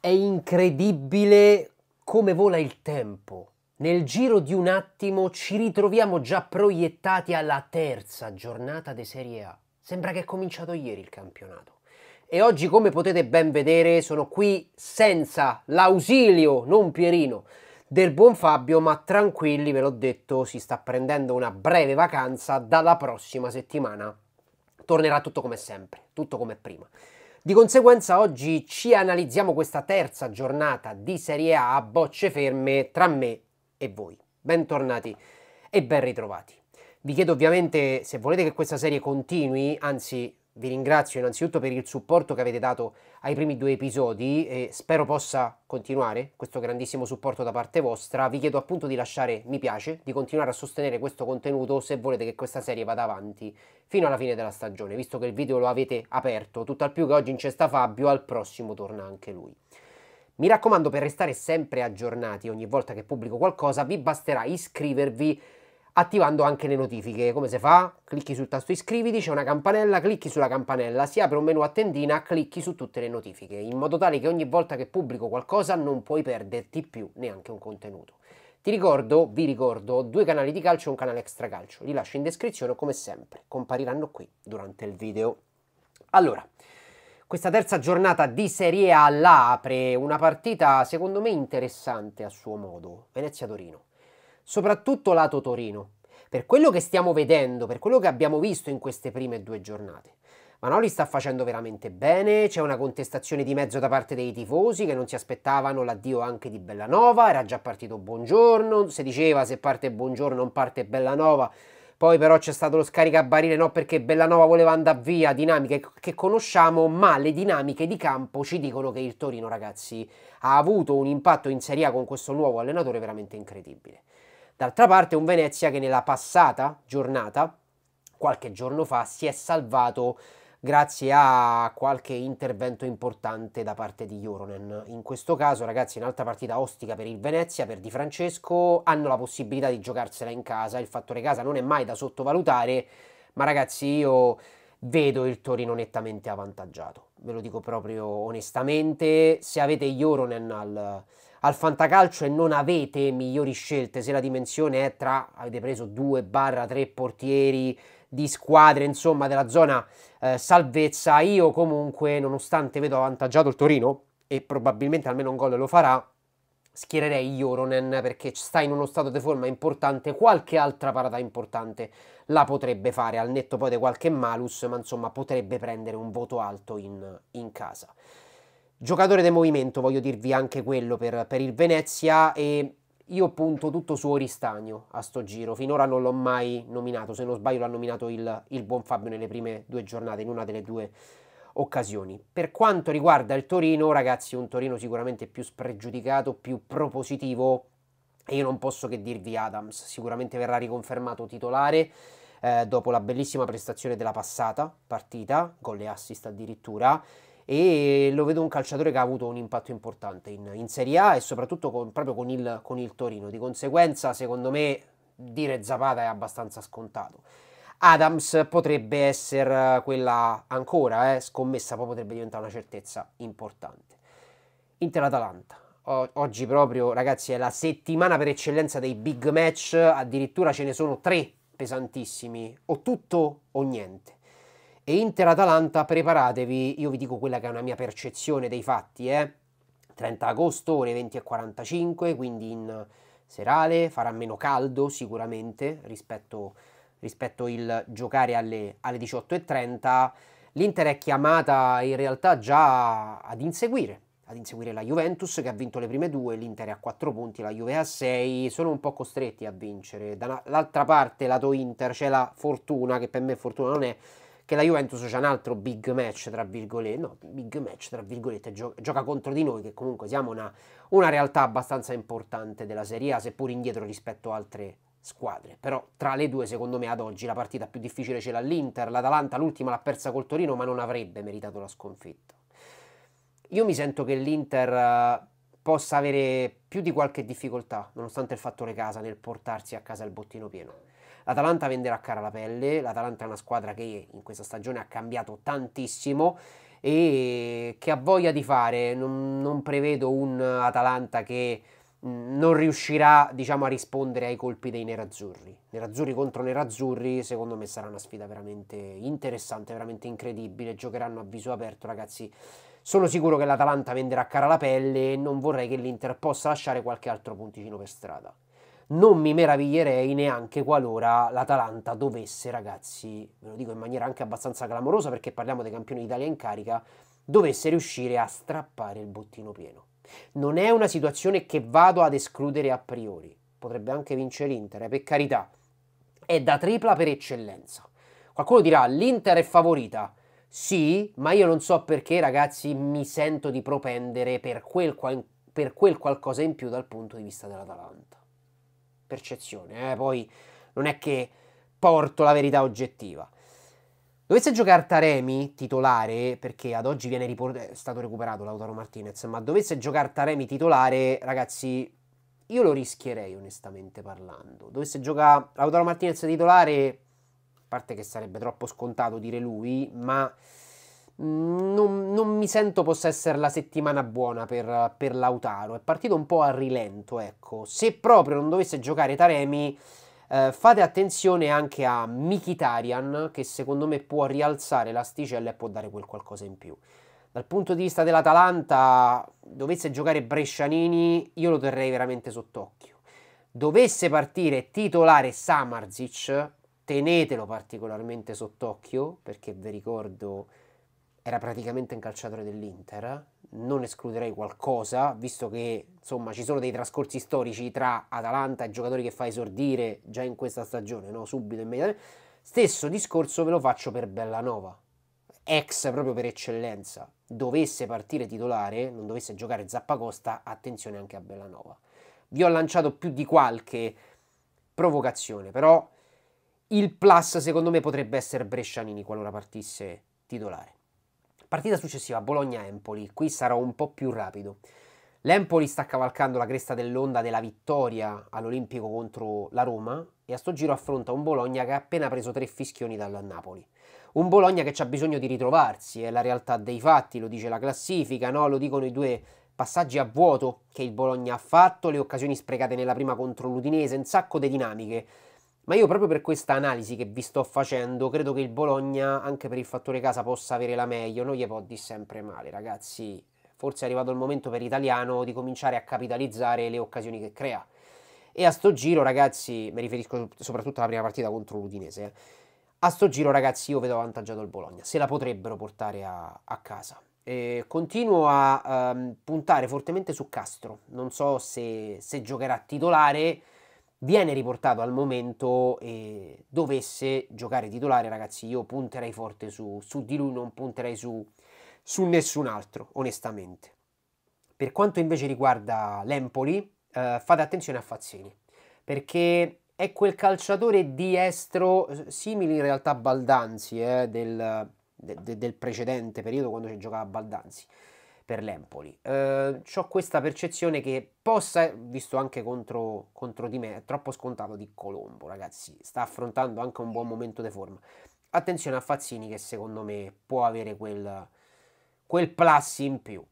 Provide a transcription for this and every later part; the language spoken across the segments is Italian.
È incredibile come vola il tempo. Nel giro di un attimo ci ritroviamo già proiettati alla terza giornata di Serie A. Sembra che è cominciato ieri il campionato. E oggi, come potete ben vedere, sono qui senza l'ausilio, non Pierino, del buon Fabio, ma tranquilli, ve l'ho detto, si sta prendendo una breve vacanza dalla prossima settimana. Tornerà tutto come sempre, tutto come prima. Di conseguenza oggi ci analizziamo questa terza giornata di Serie A a bocce ferme tra me e voi. Bentornati e ben ritrovati. Vi chiedo ovviamente se volete che questa serie continui, anzi vi ringrazio innanzitutto per il supporto che avete dato ai primi due episodi e spero possa continuare questo grandissimo supporto da parte vostra. Vi chiedo appunto di lasciare mi piace, di continuare a sostenere questo contenuto se volete che questa serie vada avanti fino alla fine della stagione, visto che il video lo avete aperto, tutt'al più che oggi in cesta Fabio, al prossimo torna anche lui. Mi raccomando, per restare sempre aggiornati ogni volta che pubblico qualcosa, vi basterà iscrivervi attivando anche le notifiche. Come si fa? Clicchi sul tasto iscriviti, c'è una campanella, clicchi sulla campanella, si apre un menu a tendina, clicchi su tutte le notifiche, in modo tale che ogni volta che pubblico qualcosa non puoi perderti più neanche un contenuto. Ti ricordo, vi ricordo, due canali di calcio e un canale extra calcio, li lascio in descrizione come sempre, compariranno qui durante il video. Allora, questa terza giornata di Serie A la apre una partita secondo me interessante a suo modo, Venezia-Torino soprattutto lato Torino, per quello che stiamo vedendo, per quello che abbiamo visto in queste prime due giornate. Manoli sta facendo veramente bene, c'è una contestazione di mezzo da parte dei tifosi che non si aspettavano l'addio anche di Bellanova, era già partito Buongiorno, si diceva se parte Buongiorno non parte Bellanova, poi però c'è stato lo scaricabarile no perché Bellanova voleva andare via, dinamiche che conosciamo, ma le dinamiche di campo ci dicono che il Torino ragazzi ha avuto un impatto in Serie A con questo nuovo allenatore veramente incredibile. D'altra parte un Venezia che nella passata giornata, qualche giorno fa, si è salvato grazie a qualche intervento importante da parte di Joronen. In questo caso, ragazzi, un'altra partita ostica per il Venezia, per Di Francesco, hanno la possibilità di giocarsela in casa, il fattore casa non è mai da sottovalutare, ma ragazzi io vedo il Torino nettamente avvantaggiato, ve lo dico proprio onestamente, se avete Joronen al al fantacalcio e non avete migliori scelte se la dimensione è tra avete preso 2 3 portieri di squadre insomma della zona eh, salvezza io comunque nonostante vedo avvantaggiato il Torino e probabilmente almeno un gol lo farà schiererei Joronen perché sta in uno stato di forma importante, qualche altra parata importante la potrebbe fare, al netto poi di qualche malus, ma insomma potrebbe prendere un voto alto in, in casa. Giocatore del movimento, voglio dirvi anche quello per, per il Venezia e io punto tutto su Oristagno a sto giro. Finora non l'ho mai nominato, se non sbaglio l'ha nominato il, il buon Fabio nelle prime due giornate, in una delle due occasioni. Per quanto riguarda il Torino, ragazzi, un Torino sicuramente più spregiudicato, più propositivo e io non posso che dirvi Adams, sicuramente verrà riconfermato titolare eh, dopo la bellissima prestazione della passata partita, con le assist addirittura e lo vedo un calciatore che ha avuto un impatto importante in, in Serie A e soprattutto con, proprio con il, con il Torino. Di conseguenza, secondo me, dire Zapata è abbastanza scontato. Adams potrebbe essere eh, quella ancora, eh, scommessa, poi potrebbe diventare una certezza importante. Inter-Atalanta. O- oggi proprio, ragazzi, è la settimana per eccellenza dei big match, addirittura ce ne sono tre pesantissimi, o tutto o niente. E Inter-Atalanta preparatevi, io vi dico quella che è una mia percezione dei fatti, eh? 30 agosto ore 20 e 45, quindi in serale, farà meno caldo sicuramente rispetto, rispetto il giocare alle, alle 18.30. L'Inter è chiamata in realtà già ad inseguire, ad inseguire la Juventus che ha vinto le prime due, l'Inter è a 4 punti, la Juve a 6, sono un po' costretti a vincere. Dall'altra parte, lato Inter, c'è la fortuna, che per me fortuna non è, che la Juventus c'è un altro big match, tra virgolette, no, big match, tra virgolette, gio- gioca contro di noi, che comunque siamo una, una realtà abbastanza importante della Serie A, seppur indietro rispetto a altre squadre. Però tra le due, secondo me, ad oggi la partita più difficile ce l'ha l'Inter, l'Atalanta l'ultima l'ha persa col Torino, ma non avrebbe meritato la sconfitta. Io mi sento che l'Inter eh, possa avere più di qualche difficoltà, nonostante il fattore casa, nel portarsi a casa il bottino pieno. L'Atalanta venderà cara la pelle, l'Atalanta è una squadra che in questa stagione ha cambiato tantissimo e che ha voglia di fare, non, non prevedo un Atalanta che mm, non riuscirà diciamo, a rispondere ai colpi dei nerazzurri. Nerazzurri contro nerazzurri, secondo me sarà una sfida veramente interessante, veramente incredibile. Giocheranno a viso aperto, ragazzi. Sono sicuro che l'Atalanta venderà cara la pelle e non vorrei che l'Inter possa lasciare qualche altro punticino per strada non mi meraviglierei neanche qualora l'Atalanta dovesse, ragazzi, ve lo dico in maniera anche abbastanza clamorosa perché parliamo dei campioni d'Italia in carica, dovesse riuscire a strappare il bottino pieno. Non è una situazione che vado ad escludere a priori, potrebbe anche vincere l'Inter, eh, per carità, è da tripla per eccellenza. Qualcuno dirà l'Inter è favorita, sì, ma io non so perché ragazzi mi sento di propendere per quel, qual- per quel qualcosa in più dal punto di vista dell'Atalanta percezione, eh? poi non è che porto la verità oggettiva. Dovesse giocare Taremi titolare, perché ad oggi viene riport- è stato recuperato Lautaro Martinez, ma dovesse giocare Taremi titolare, ragazzi, io lo rischierei onestamente parlando. Dovesse giocare Lautaro Martinez titolare, a parte che sarebbe troppo scontato dire lui, ma non, non, mi sento possa essere la settimana buona per, per, Lautaro. È partito un po' a rilento, ecco. Se proprio non dovesse giocare Taremi, eh, fate attenzione anche a Mikitarian, che secondo me può rialzare l'asticella e può dare quel qualcosa in più. Dal punto di vista dell'Atalanta, dovesse giocare Brescianini, io lo terrei veramente sott'occhio. Dovesse partire titolare Samarzic, tenetelo particolarmente sott'occhio, perché vi ricordo era praticamente un calciatore dell'Inter, non escluderei qualcosa, visto che insomma ci sono dei trascorsi storici tra Atalanta e giocatori che fa esordire già in questa stagione, no? subito, immediatamente. Stesso discorso ve lo faccio per Bellanova, ex proprio per eccellenza. Dovesse partire titolare, non dovesse giocare Zappacosta, attenzione anche a Bellanova. Vi ho lanciato più di qualche provocazione, però il plus secondo me potrebbe essere Brescianini qualora partisse titolare. Partita successiva, Bologna-Empoli, qui sarò un po' più rapido. L'Empoli sta cavalcando la cresta dell'onda della vittoria all'Olimpico contro la Roma e a sto giro affronta un Bologna che ha appena preso tre fischioni dal Napoli. Un Bologna che ha bisogno di ritrovarsi, è la realtà dei fatti, lo dice la classifica, no? lo dicono i due passaggi a vuoto che il Bologna ha fatto, le occasioni sprecate nella prima contro l'Udinese, un sacco di dinamiche ma io proprio per questa analisi che vi sto facendo, credo che il Bologna, anche per il fattore casa, possa avere la meglio. Non gli può di sempre male, ragazzi. Forse è arrivato il momento per l'italiano di cominciare a capitalizzare le occasioni che crea. E a sto giro, ragazzi, mi riferisco soprattutto alla prima partita contro l'Udinese. Eh. A sto giro, ragazzi, io vedo avvantaggiato il Bologna. Se la potrebbero portare a, a casa. Eh, continuo a um, puntare fortemente su Castro. Non so se, se giocherà titolare viene riportato al momento e eh, dovesse giocare titolare, ragazzi, io punterei forte su, su di lui, non punterei su, su, nessun altro, onestamente. Per quanto invece riguarda l'Empoli, eh, fate attenzione a Fazzini, perché è quel calciatore diestro, simile in realtà a Baldanzi, eh, del, de, de, del precedente periodo quando si giocava a Baldanzi, per l'Empoli. Eh, ho questa percezione che possa, visto anche contro, contro, di me, è troppo scontato di Colombo, ragazzi, sta affrontando anche un buon momento di forma. Attenzione a Fazzini che secondo me può avere quel, quel plus in più.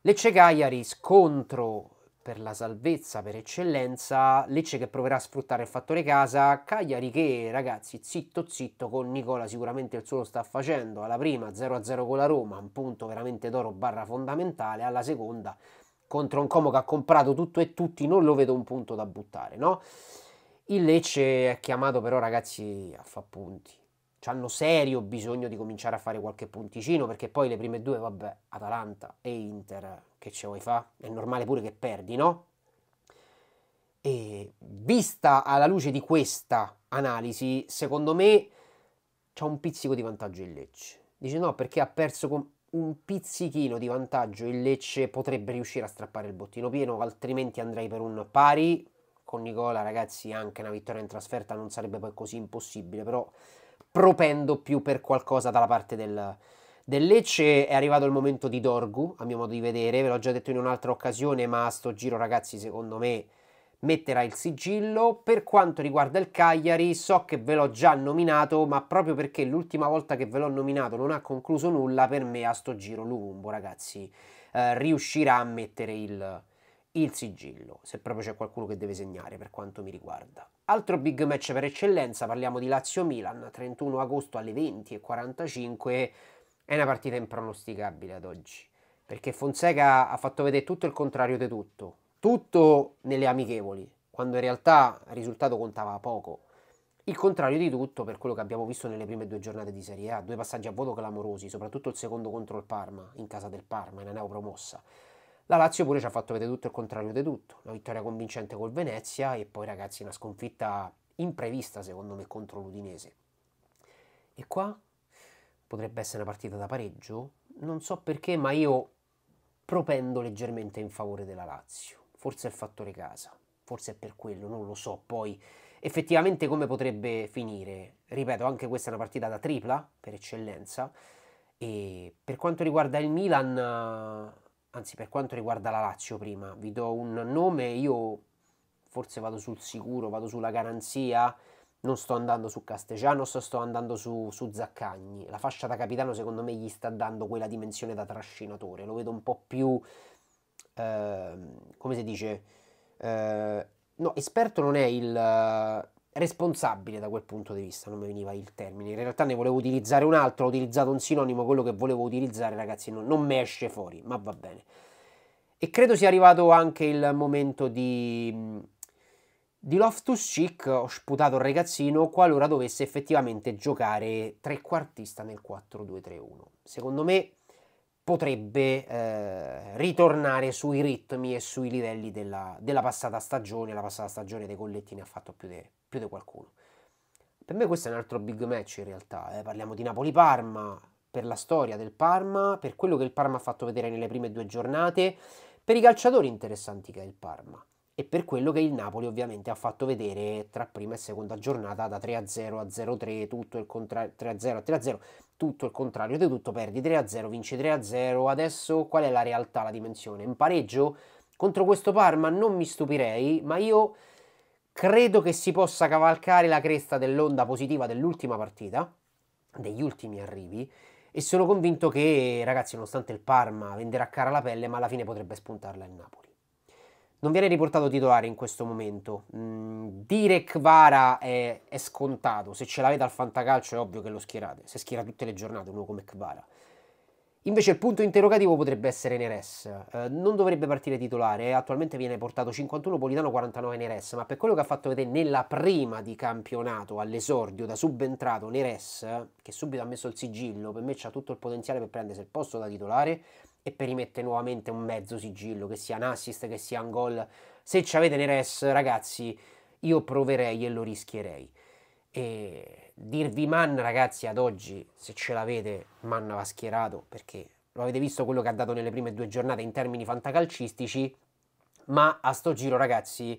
Lecce Cagliari, scontro per la salvezza per eccellenza, Lecce che proverà a sfruttare il fattore casa, Cagliari che ragazzi zitto zitto con Nicola sicuramente il suo lo sta facendo, alla prima 0-0 con la Roma, un punto veramente d'oro barra fondamentale, alla seconda contro un Como che ha comprato tutto e tutti, non lo vedo un punto da buttare, no? Il Lecce è chiamato però ragazzi a fa punti, hanno serio bisogno di cominciare a fare qualche punticino perché poi le prime due, vabbè, Atalanta e Inter, che ce vuoi fa? È normale pure che perdi, no? E vista alla luce di questa analisi, secondo me c'è un pizzico di vantaggio il Lecce. Dice no, perché ha perso con un pizzichino di vantaggio il Lecce potrebbe riuscire a strappare il bottino pieno, altrimenti andrei per un pari. Con Nicola, ragazzi, anche una vittoria in trasferta non sarebbe poi così impossibile, però propendo più per qualcosa dalla parte del, del Lecce è arrivato il momento di Dorgu, a mio modo di vedere, ve l'ho già detto in un'altra occasione, ma a sto giro ragazzi secondo me metterà il sigillo. Per quanto riguarda il Cagliari, so che ve l'ho già nominato, ma proprio perché l'ultima volta che ve l'ho nominato non ha concluso nulla, per me a sto giro Lumumbo, ragazzi, eh, riuscirà a mettere il, il sigillo, se proprio c'è qualcuno che deve segnare per quanto mi riguarda. Altro big match per eccellenza, parliamo di Lazio-Milan, 31 agosto alle 20.45, è una partita impronosticabile ad oggi, perché Fonseca ha fatto vedere tutto il contrario di tutto, tutto nelle amichevoli, quando in realtà il risultato contava poco. Il contrario di tutto per quello che abbiamo visto nelle prime due giornate di Serie A, due passaggi a voto clamorosi, soprattutto il secondo contro il Parma, in casa del Parma, in una neopromossa. promossa la Lazio pure ci ha fatto vedere tutto il contrario di tutto, una vittoria convincente col Venezia e poi ragazzi una sconfitta imprevista secondo me contro l'Udinese. E qua potrebbe essere una partita da pareggio, non so perché ma io propendo leggermente in favore della Lazio, forse è il fattore casa, forse è per quello, non lo so poi effettivamente come potrebbe finire. Ripeto, anche questa è una partita da tripla per eccellenza e per quanto riguarda il Milan anzi per quanto riguarda la Lazio prima, vi do un nome, io forse vado sul sicuro, vado sulla garanzia, non sto andando su Castellanos, sto andando su, su, Zaccagni. La fascia da capitano secondo me gli sta dando quella dimensione da trascinatore, lo vedo un po' più, eh, come si dice, eh, no, esperto non è il responsabile da quel punto di vista, non mi veniva il termine. In realtà ne volevo utilizzare un altro, ho utilizzato un sinonimo, quello che volevo utilizzare, ragazzi, non, non mi esce fuori, ma va bene. E credo sia arrivato anche il momento di, di Loftus Chic, ho sputato il ragazzino, qualora dovesse effettivamente giocare trequartista nel 4-2-3-1. Secondo me potrebbe eh, ritornare sui ritmi e sui livelli della, della, passata stagione. La passata stagione dei colletti ne ha fatto più di qualcuno. Per me questo è un altro big match in realtà. Eh. Parliamo di Napoli-Parma, per la storia del Parma, per quello che il Parma ha fatto vedere nelle prime due giornate, per i calciatori interessanti che è il Parma e per quello che il Napoli ovviamente ha fatto vedere tra prima e seconda giornata da 3 a 0 a 0 3 tutto il contrario 3 a 0 a 3 a 0 tutto il contrario di tutto perdi 3 a 0 vinci 3 a 0 adesso qual è la realtà la dimensione un pareggio contro questo Parma non mi stupirei ma io credo che si possa cavalcare la cresta dell'onda positiva dell'ultima partita degli ultimi arrivi e sono convinto che ragazzi nonostante il Parma venderà cara la pelle ma alla fine potrebbe spuntarla il Napoli non viene riportato titolare in questo momento. Mm, Direk Vara è, è, scontato. Se ce l'avete al fantacalcio è ovvio che lo schierate. Se schiera tutte le giornate uno come Kvara. Invece il punto interrogativo potrebbe essere Neres. Eh, non dovrebbe partire titolare. Attualmente viene portato 51 Politano, 49 Neres. Ma per quello che ha fatto vedere nella prima di campionato all'esordio da subentrato Neres, che subito ha messo il sigillo, per me c'ha tutto il potenziale per prendersi il posto da titolare e perimette nuovamente un mezzo sigillo, che sia un assist, che sia un gol. Se ci avete Neres, ragazzi, io proverei e lo rischierei. E dirvi man, ragazzi, ad oggi, se ce l'avete, man va schierato, perché lo avete visto quello che ha dato nelle prime due giornate in termini fantacalcistici, ma a sto giro, ragazzi,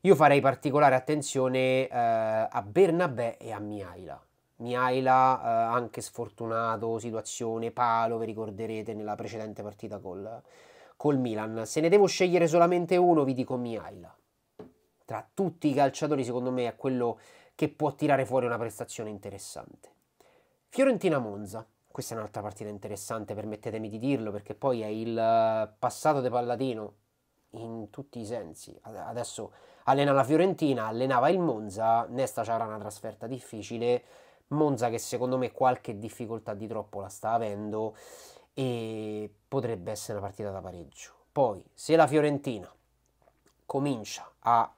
io farei particolare attenzione eh, a Bernabé e a Miaila. Miaila eh, anche sfortunato, situazione, palo, vi ricorderete nella precedente partita col, col Milan. Se ne devo scegliere solamente uno, vi dico Miaila. Tra tutti i calciatori, secondo me, è quello che può tirare fuori una prestazione interessante. Fiorentina Monza. Questa è un'altra partita interessante, permettetemi di dirlo, perché poi è il eh, passato de Palladino in tutti i sensi. Adesso allena la Fiorentina, allenava il Monza, Nesta c'avrà una trasferta difficile Monza che secondo me qualche difficoltà di troppo la sta avendo e potrebbe essere una partita da pareggio. Poi se la Fiorentina comincia a,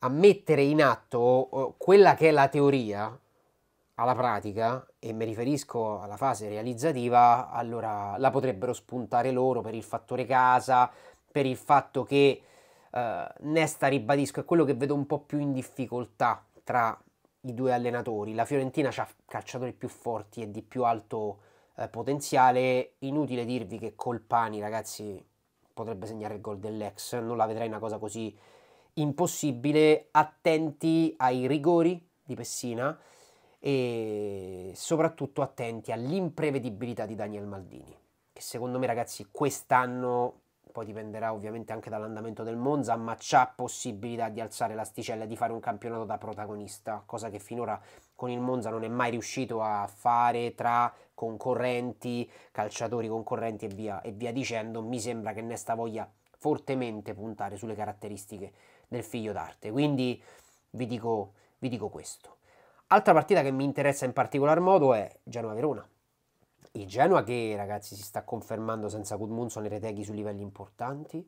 a mettere in atto eh, quella che è la teoria alla pratica e mi riferisco alla fase realizzativa, allora la potrebbero spuntare loro per il fattore casa, per il fatto che eh, Nesta, ribadisco, è quello che vedo un po' più in difficoltà tra i due allenatori. La Fiorentina ha calciatori più forti e di più alto eh, potenziale. Inutile dirvi che Colpani, ragazzi, potrebbe segnare il gol dell'ex. Non la vedrai una cosa così impossibile. Attenti ai rigori di Pessina e soprattutto attenti all'imprevedibilità di Daniel Maldini, che secondo me, ragazzi, quest'anno poi dipenderà ovviamente anche dall'andamento del Monza, ma c'ha possibilità di alzare l'asticella e di fare un campionato da protagonista, cosa che finora con il Monza non è mai riuscito a fare tra concorrenti, calciatori concorrenti e via, e via dicendo. Mi sembra che Nesta voglia fortemente puntare sulle caratteristiche del figlio d'arte. Quindi vi dico, vi dico questo. Altra partita che mi interessa in particolar modo è Genova-Verona il Genoa che ragazzi si sta confermando senza Gudmundsson e Reteghi su livelli importanti.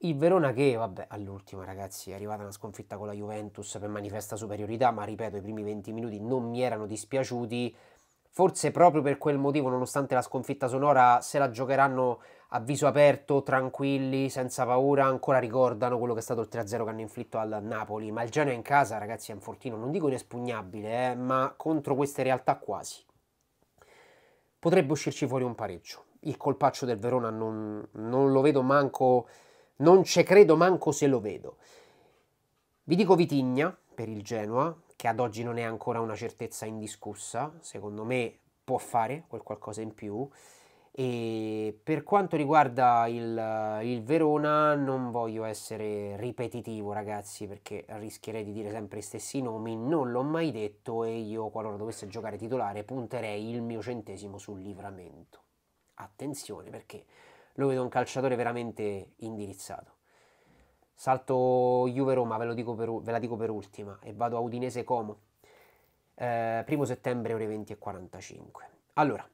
Il Verona che, vabbè, all'ultimo ragazzi è arrivata una sconfitta con la Juventus per manifesta superiorità, ma ripeto, i primi 20 minuti non mi erano dispiaciuti. Forse proprio per quel motivo, nonostante la sconfitta sonora, se la giocheranno a viso aperto, tranquilli, senza paura, ancora ricordano quello che è stato il 3-0 che hanno inflitto al Napoli. Ma il Genoa in casa, ragazzi, è un fortino, non dico inespugnabile, eh, ma contro queste realtà quasi potrebbe uscirci fuori un pareggio. Il colpaccio del Verona non, non lo vedo manco, non ce credo manco se lo vedo. Vi dico Vitigna per il Genoa, che ad oggi non è ancora una certezza indiscussa, secondo me può fare qualcosa in più. E per quanto riguarda il, il, Verona, non voglio essere ripetitivo, ragazzi, perché rischierei di dire sempre gli stessi nomi. Non l'ho mai detto e io, qualora dovesse giocare titolare, punterei il mio centesimo sul livramento. Attenzione perché lo vedo un calciatore veramente indirizzato. Salto Juve Roma, ve, per, ve la dico per ultima, e vado a Udinese Como. Eh, primo settembre ore 20 e 45. Allora,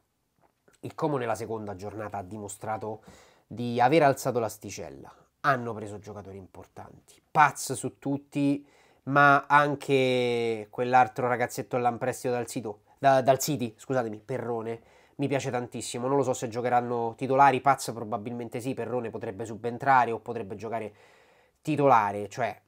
il Como nella seconda giornata ha dimostrato di aver alzato l'asticella. Hanno preso giocatori importanti. Paz su tutti, ma anche quell'altro ragazzetto all'amprestito dal, da, dal City, scusatemi, Perrone, mi piace tantissimo. Non lo so se giocheranno titolari, Paz probabilmente sì, Perrone potrebbe subentrare o potrebbe giocare titolare, cioè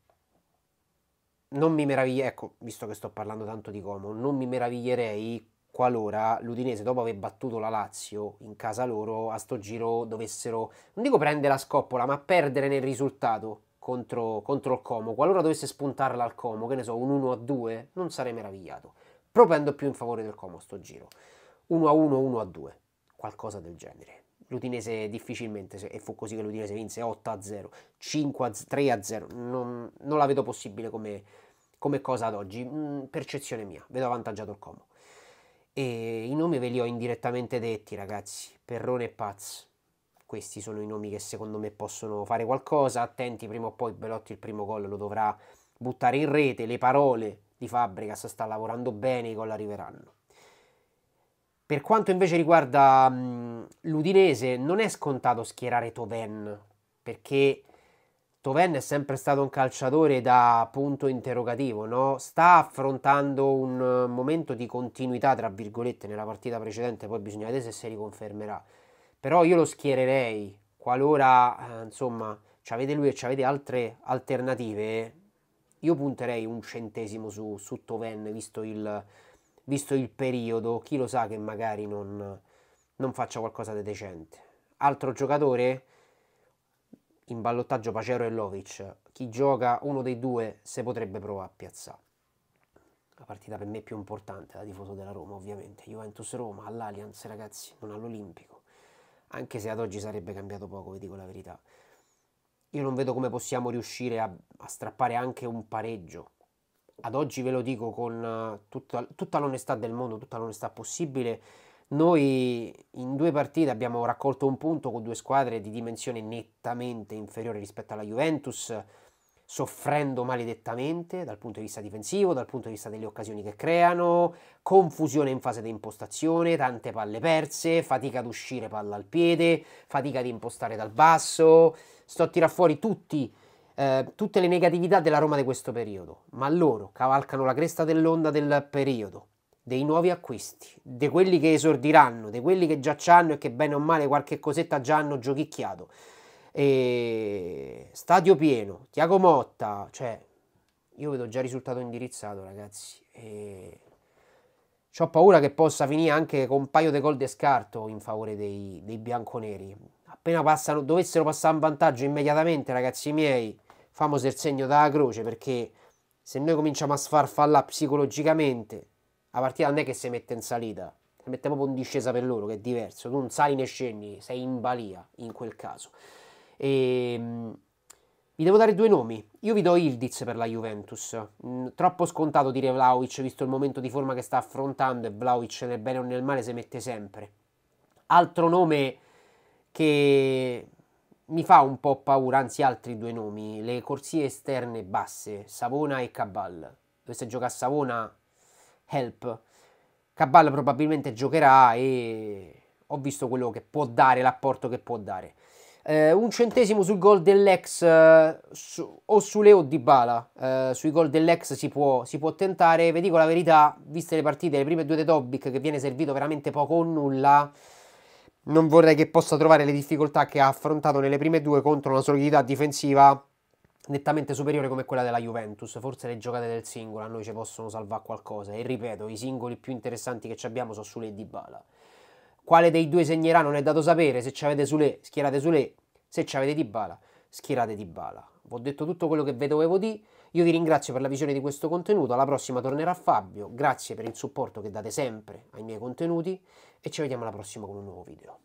non mi meraviglierei, ecco, visto che sto parlando tanto di Como, non mi meraviglierei qualora l'Udinese dopo aver battuto la Lazio in casa loro a sto giro dovessero, non dico prendere la scoppola, ma perdere nel risultato contro, contro il Como, qualora dovesse spuntarla al Como, che ne so, un 1-2, non sarei meravigliato. Propendo più in favore del Como a sto giro. 1-1, 1-2, qualcosa del genere l'Udinese difficilmente, e fu così che l'Udinese vinse 8 0, 5 3 a 0, non, non la vedo possibile come, come, cosa ad oggi, mm, percezione mia, vedo avvantaggiato il Como. E i nomi ve li ho indirettamente detti, ragazzi. Perrone e Paz. Questi sono i nomi che secondo me possono fare qualcosa. Attenti, prima o poi Belotti il primo gol lo dovrà buttare in rete. Le parole di Fabregas sta lavorando bene, i gol arriveranno. Per quanto invece riguarda mh, l'Udinese, non è scontato schierare Toven perché Toven è sempre stato un calciatore da punto interrogativo, no? sta affrontando un eh, momento di continuità, tra virgolette, nella partita precedente, poi bisogna vedere se si riconfermerà. Però io lo schiererei, qualora, eh, insomma, ci avete lui e ci avete altre alternative, io punterei un centesimo su, su Toven, visto il, visto il, periodo, chi lo sa che magari non, non faccia qualcosa di decente. Altro giocatore? in ballottaggio Pacero e Lovic, chi gioca uno dei due se potrebbe provare a piazzare. La partita per me più importante da tifoso della Roma, ovviamente. Juventus-Roma all'Allianz, ragazzi, non all'Olimpico. Anche se ad oggi sarebbe cambiato poco, vi dico la verità. Io non vedo come possiamo riuscire a, a strappare anche un pareggio. Ad oggi ve lo dico con eh, tutta, tutta l'onestà del mondo, tutta l'onestà possibile noi in due partite abbiamo raccolto un punto con due squadre di dimensione nettamente inferiore rispetto alla Juventus, soffrendo maledettamente dal punto di vista difensivo, dal punto di vista delle occasioni che creano, confusione in fase di impostazione, tante palle perse, fatica ad uscire palla al piede, fatica ad impostare dal basso. Sto a tirar fuori tutti, eh, tutte le negatività della Roma di questo periodo, ma loro cavalcano la cresta dell'onda del periodo dei nuovi acquisti, di quelli che esordiranno, di quelli che già c'hanno e che bene o male qualche cosetta già hanno giochicchiato. E... Stadio pieno, Tiago Motta, cioè io vedo già risultato indirizzato ragazzi. E... Ho paura che possa finire anche con un paio di gol di scarto in favore dei, dei bianconeri. Appena passano, dovessero passare in vantaggio immediatamente, ragazzi miei, famoso il segno dalla croce perché se noi cominciamo a sfarfallare psicologicamente la partita non è che si mette in salita, si mette proprio in discesa per loro, che è diverso. Tu non sali né scendi, sei in balia in quel caso. E, ehm, vi devo dare due nomi. Io vi do Ildiz per la Juventus. Mm, troppo scontato dire Vlaovic, visto il momento di forma che sta affrontando, e Vlaovic nel bene o nel male si mette sempre. Altro nome che mi fa un po' paura, anzi altri due nomi, le corsie esterne basse, Savona e Cabal. Dovesse giocare Savona help. Cabal probabilmente giocherà e ho visto quello che può dare, l'apporto che può dare. Eh, un centesimo sul gol dell'ex eh, su, o Sule o Di Bala. Eh, sui gol dell'ex si può, si può, tentare. Vi dico la verità, viste le partite, le prime due di Tobic, che viene servito veramente poco o nulla, non vorrei che possa trovare le difficoltà che ha affrontato nelle prime due contro una solidità difensiva nettamente superiore come quella della Juventus. Forse le giocate del singolo a noi ci possono salvare qualcosa. E ripeto, i singoli più interessanti che abbiamo sono Sule e Dybala. Quale dei due segnerà non è dato sapere. Se ci avete Sule, schierate Sule. Se ci avete Dybala, schierate Dybala. ho detto tutto quello che vi dovevo dire. Io vi ringrazio per la visione di questo contenuto, alla prossima tornerà Fabio, grazie per il supporto che date sempre ai miei contenuti e ci vediamo alla prossima con un nuovo video.